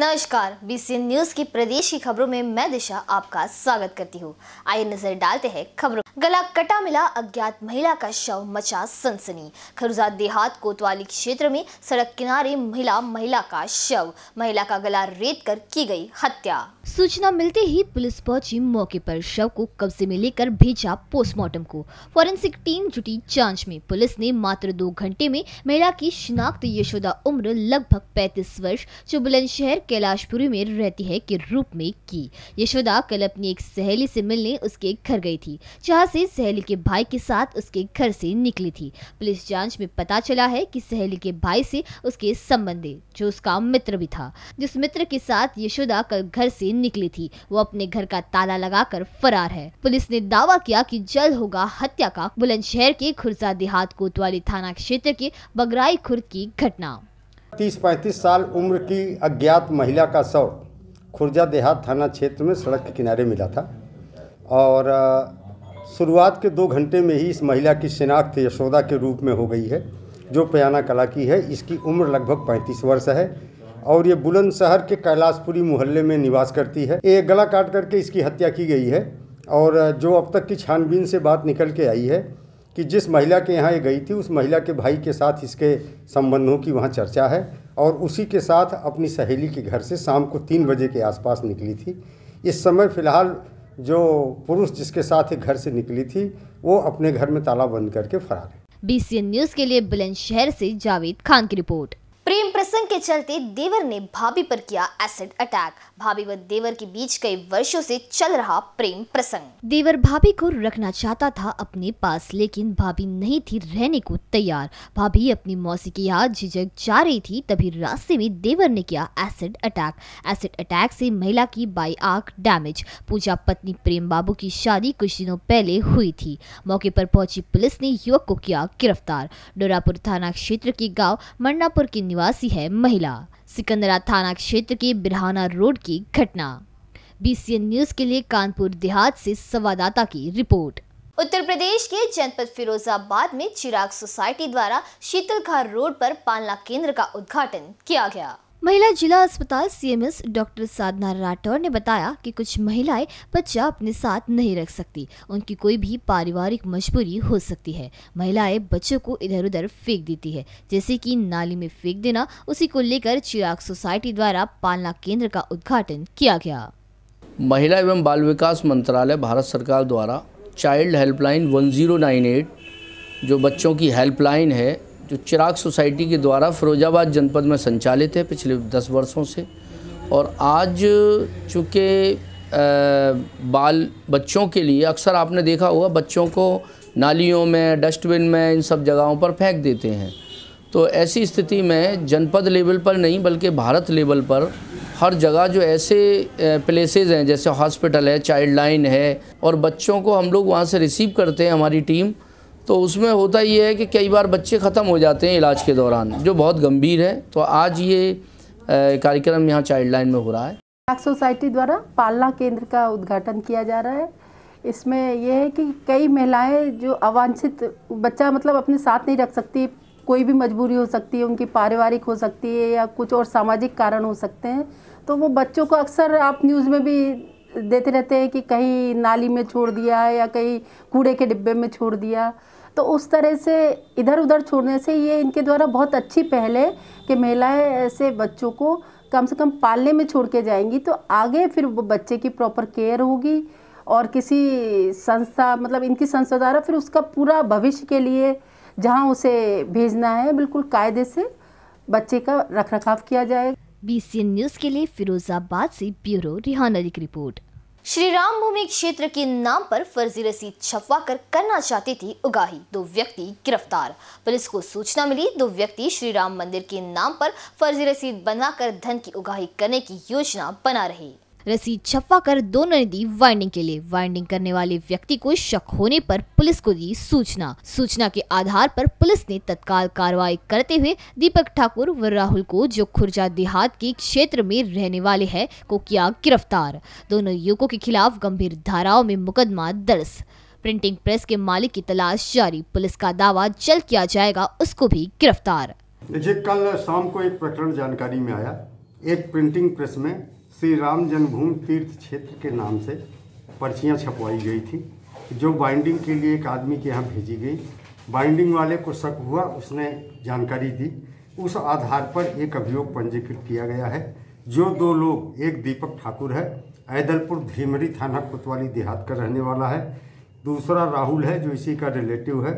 नमस्कार BCN news की प्रदेश की खबरों में मैं दिशा आपका स्वागत करती हूँ आइए नजर डालते हैं खबरों गला कटा मिला अज्ञात महिला का शव मचा सनसनी खरुजा देहात कोतवाली क्षेत्र में सड़क किनारे महिला महिला का शव महिला का गला रेत कर की गई हत्या सूचना मिलते ही पुलिस पहुंची मौके पर शव को कब्जे में लेकर भेजा पोस्टमार्टम को फॉरेंसिक टीम जुटी जांच में पुलिस ने मात्र दो घंटे में महिला की शिनाख्त यशोदा उम्र लगभग 35 वर्ष जो बुलंदशहर कैलाशपुरी में रहती है के रूप में की यशोदा कल अपनी एक सहेली से मिलने उसके घर गई थी जहाँ से सहेली के भाई के साथ उसके घर से निकली थी पुलिस जांच में पता चला है कि सहेली के भाई से उसके संबंधी जो उसका मित्र भी था जिस मित्र के साथ यशोदा कल घर से निकली थी वो अपने घर का ताला लगाकर फरार है पुलिस ने दावा किया कि जल्द होगा हत्या का बुलंदशहर के खुर्जा देहात कोतवाली थाना क्षेत्र के बगराई खुर्द की घटना तीस पैंतीस साल उम्र की अज्ञात महिला का शव खुर्जा देहात थाना क्षेत्र में सड़क के किनारे मिला था और शुरुआत के दो घंटे में ही इस महिला की शिनाख्त यशोदा के रूप में हो गई है जो पयाना कला की है इसकी उम्र लगभग 35 वर्ष है और ये बुलंदशहर के कैलाशपुरी मोहल्ले में निवास करती है ये गला काट करके इसकी हत्या की गई है और जो अब तक की छानबीन से बात निकल के आई है कि जिस महिला के यहाँ ये गई थी उस महिला के भाई के साथ इसके संबंधों की वहाँ चर्चा है और उसी के साथ अपनी सहेली के घर से शाम को तीन बजे के आसपास निकली थी इस समय फ़िलहाल जो पुरुष जिसके साथ घर से निकली थी वो अपने घर में ताला बंद करके फरार है बी न्यूज़ के लिए बुलंदशहर से जावेद खान की रिपोर्ट प्रेम प्रसंग के चलते देवर ने भाभी पर किया एसिड अटैक भाभी व देवर के बीच कई वर्षों से चल रहा प्रेम प्रसंग देवर भाभी को रखना चाहता था अपने पास लेकिन भाभी नहीं थी रहने को तैयार भाभी अपनी मौसी के यहाँ झिझक जा रही थी तभी रास्ते में देवर ने किया एसिड अटैक एसिड अटैक से महिला की बाई आंख डैमेज पूजा पत्नी प्रेम बाबू की शादी कुछ दिनों पहले हुई थी मौके पर पहुंची पुलिस ने युवक को किया गिरफ्तार डोरापुर थाना क्षेत्र के गाँव मरनापुर के निवासी है महिला सिकंदरा थाना क्षेत्र के बिरहाना रोड की घटना बी न्यूज के लिए कानपुर देहात से संवाददाता की रिपोर्ट उत्तर प्रदेश के जनपद फिरोजाबाद में चिराग सोसाइटी द्वारा शीतलघार रोड पर पालना केंद्र का उद्घाटन किया गया महिला जिला अस्पताल सीएमएस डॉक्टर साधना राठौर ने बताया कि कुछ महिलाएं बच्चा अपने साथ नहीं रख सकती उनकी कोई भी पारिवारिक मजबूरी हो सकती है महिलाएं बच्चों को इधर उधर फेंक देती है जैसे कि नाली में फेंक देना उसी को लेकर चिराग सोसाइटी द्वारा पालना केंद्र का उद्घाटन किया गया महिला एवं बाल विकास मंत्रालय भारत सरकार द्वारा चाइल्ड हेल्पलाइन वन जो बच्चों की हेल्पलाइन है जो चिराग सोसाइटी के द्वारा फिरोजाबाद जनपद में संचालित है पिछले दस वर्षों से और आज चूँकि बाल बच्चों के लिए अक्सर आपने देखा होगा बच्चों को नालियों में डस्टबिन में इन सब जगहों पर फेंक देते हैं तो ऐसी स्थिति में जनपद लेवल पर नहीं बल्कि भारत लेवल पर हर जगह जो ऐसे प्लेसेस हैं जैसे हॉस्पिटल है चाइल्ड लाइन है और बच्चों को हम लोग वहाँ से रिसीव करते हैं हमारी टीम तो उसमें होता ये है कि कई बार बच्चे ख़त्म हो जाते हैं इलाज के दौरान जो बहुत गंभीर है तो आज ये कार्यक्रम यहाँ चाइल्ड लाइन में हो रहा है पार्क सोसाइटी द्वारा पालना केंद्र का उद्घाटन किया जा रहा है इसमें यह है कि कई महिलाएं जो अवांछित बच्चा मतलब अपने साथ नहीं रख सकती कोई भी मजबूरी हो सकती है उनकी पारिवारिक हो सकती है या कुछ और सामाजिक कारण हो सकते हैं तो वो बच्चों को अक्सर आप न्यूज़ में भी देते रहते हैं कि कहीं नाली में छोड़ दिया या कहीं कूड़े के डिब्बे में छोड़ दिया तो उस तरह से इधर उधर छोड़ने से ये इनके द्वारा बहुत अच्छी पहल है कि महिलाएँ ऐसे बच्चों को कम से कम पालने में छोड़ के जाएंगी तो आगे फिर बच्चे की प्रॉपर केयर होगी और किसी संस्था मतलब इनकी संस्था द्वारा फिर उसका पूरा भविष्य के लिए जहां उसे भेजना है बिल्कुल कायदे से बच्चे का रख रखाव किया जाए बी न्यूज़ के लिए फिरोजाबाद से ब्यूरो रिहाना की रिपोर्ट श्री राम भूमि क्षेत्र के नाम पर फर्जी रसीद छपवा कर करना चाहती थी उगाही दो व्यक्ति गिरफ्तार पुलिस को सूचना मिली दो व्यक्ति श्री राम मंदिर के नाम पर फर्जी रसीद बनाकर धन की उगाही करने की योजना बना रहे रसीद छपवा कर दोनों ने दी वाइंडिंग के लिए वाइंडिंग करने वाले व्यक्ति को शक होने पर पुलिस को दी सूचना सूचना के आधार पर पुलिस ने तत्काल कार्रवाई करते हुए दीपक ठाकुर व राहुल को जो खुर्जा देहात के क्षेत्र में रहने वाले है को किया गिरफ्तार दोनों युवकों के खिलाफ गंभीर धाराओं में मुकदमा दर्ज प्रिंटिंग प्रेस के मालिक की तलाश जारी पुलिस का दावा जल्द किया जाएगा उसको भी गिरफ्तार देखिए कल शाम को एक प्रकरण जानकारी में आया एक प्रिंटिंग प्रेस में श्री राम जन्मभूमि तीर्थ क्षेत्र के नाम से पर्चियाँ छपवाई गई थी जो बाइंडिंग के लिए एक आदमी के यहाँ भेजी गई बाइंडिंग वाले को शक हुआ उसने जानकारी दी उस आधार पर एक अभियोग पंजीकृत किया गया है जो दो लोग एक दीपक ठाकुर है ऐदलपुर धीमरी थाना कोतवाली देहात का रहने वाला है दूसरा राहुल है जो इसी का रिलेटिव है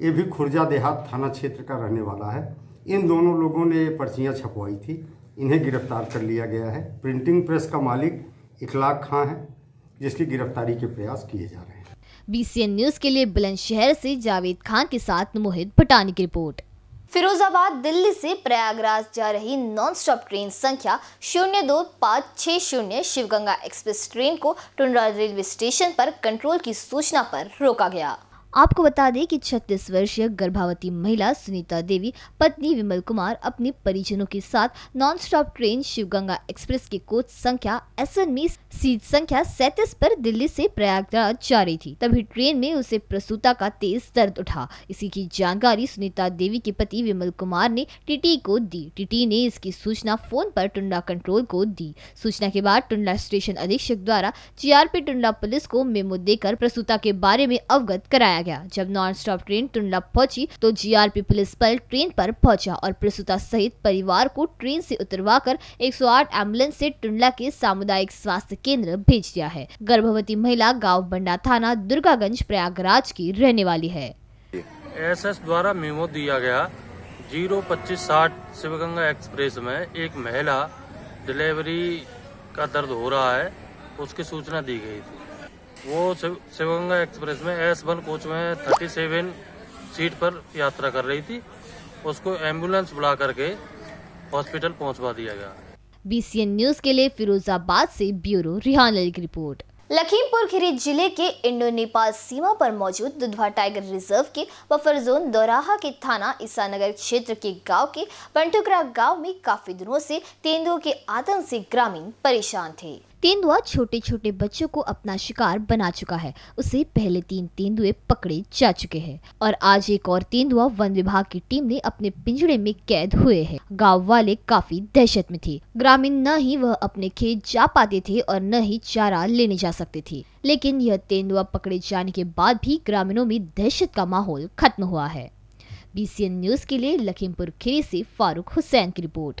ये भी खुर्जा देहात थाना क्षेत्र का रहने वाला है इन दोनों लोगों ने ये पर्चियाँ छपवाई थी इन्हें गिरफ्तार कर लिया गया है प्रिंटिंग प्रेस का मालिक इखलाक खां है जिसकी गिरफ्तारी के प्रयास किए जा रहे हैं बीसीएन न्यूज के लिए बुलंदशहर से जावेद खान के साथ मोहित भटानी की रिपोर्ट फिरोजाबाद दिल्ली से प्रयागराज जा रही नॉनस्टॉप ट्रेन संख्या शून्य दो पाँच छः शून्य शिवगंगा एक्सप्रेस ट्रेन को टुंडरा रेलवे स्टेशन पर कंट्रोल की सूचना पर रोका गया आपको बता दें कि छत्तीस वर्षीय गर्भवती महिला सुनीता देवी पत्नी विमल कुमार अपने परिजनों के साथ non stop train Shivganga express के कोच संख्या एस सीट संख्या सैतीस पर दिल्ली से प्रयागराज जा रही थी तभी ट्रेन में उसे प्रसूता का तेज दर्द उठा इसी की जानकारी सुनीता देवी के पति विमल कुमार ने टीटी को दी टीटी ने इसकी सूचना फोन पर टुंडा कंट्रोल को दी सूचना के बाद टुंडा स्टेशन अधीक्षक द्वारा जीआरपी टुंडा पुलिस को मेमो देकर प्रसूता के बारे में अवगत कराया गया जब नॉन स्टॉप ट्रेन टुंडला पहुंची तो जीआरपी पुलिस बल ट्रेन पर पहुंचा और प्रसूता सहित परिवार को ट्रेन से कर एक एम्बुलेंस से टुंडला के सामुदायिक स्वास्थ्य केंद्र भेज दिया है गर्भवती महिला गाँव बंडा थाना दुर्गागंज प्रयागराज की रहने वाली है एस एस द्वारा मेमो दिया गया जीरो पच्चीस साठ शिवगंगा एक्सप्रेस में एक महिला डिलीवरी का दर्द हो रहा है उसकी सूचना दी गई थी वो शिवगंगा एक्सप्रेस में एस वन कोच में थर्टी सेवन सीट पर यात्रा कर रही थी उसको एम्बुलेंस बुला करके हॉस्पिटल पहुंचवा दिया गया बी न्यूज के लिए फिरोजाबाद से ब्यूरो रिहान अली की रिपोर्ट लखीमपुर खीरी जिले के इंडो नेपाल सीमा पर मौजूद दुधवा टाइगर रिजर्व के बफर जोन दौराहा के थाना ईसानगर क्षेत्र के गांव के पंटुकरा गांव में काफी दिनों से तेंदुओं के आतंक से ग्रामीण परेशान थे तेंदुआ छोटे छोटे बच्चों को अपना शिकार बना चुका है उसे पहले तीन तेंदुए पकड़े जा चुके हैं और आज एक और तेंदुआ वन विभाग की टीम ने अपने पिंजड़े में कैद हुए है गाँव वाले काफी दहशत में थे ग्रामीण न ही वह अपने खेत जा पाते थे और न ही चारा लेने जा सकते थे लेकिन यह तेंदुआ पकड़े जाने के बाद भी ग्रामीणों में दहशत का माहौल खत्म हुआ है बीसीएन न्यूज के लिए लखीमपुर खीरी से फारूक हुसैन की रिपोर्ट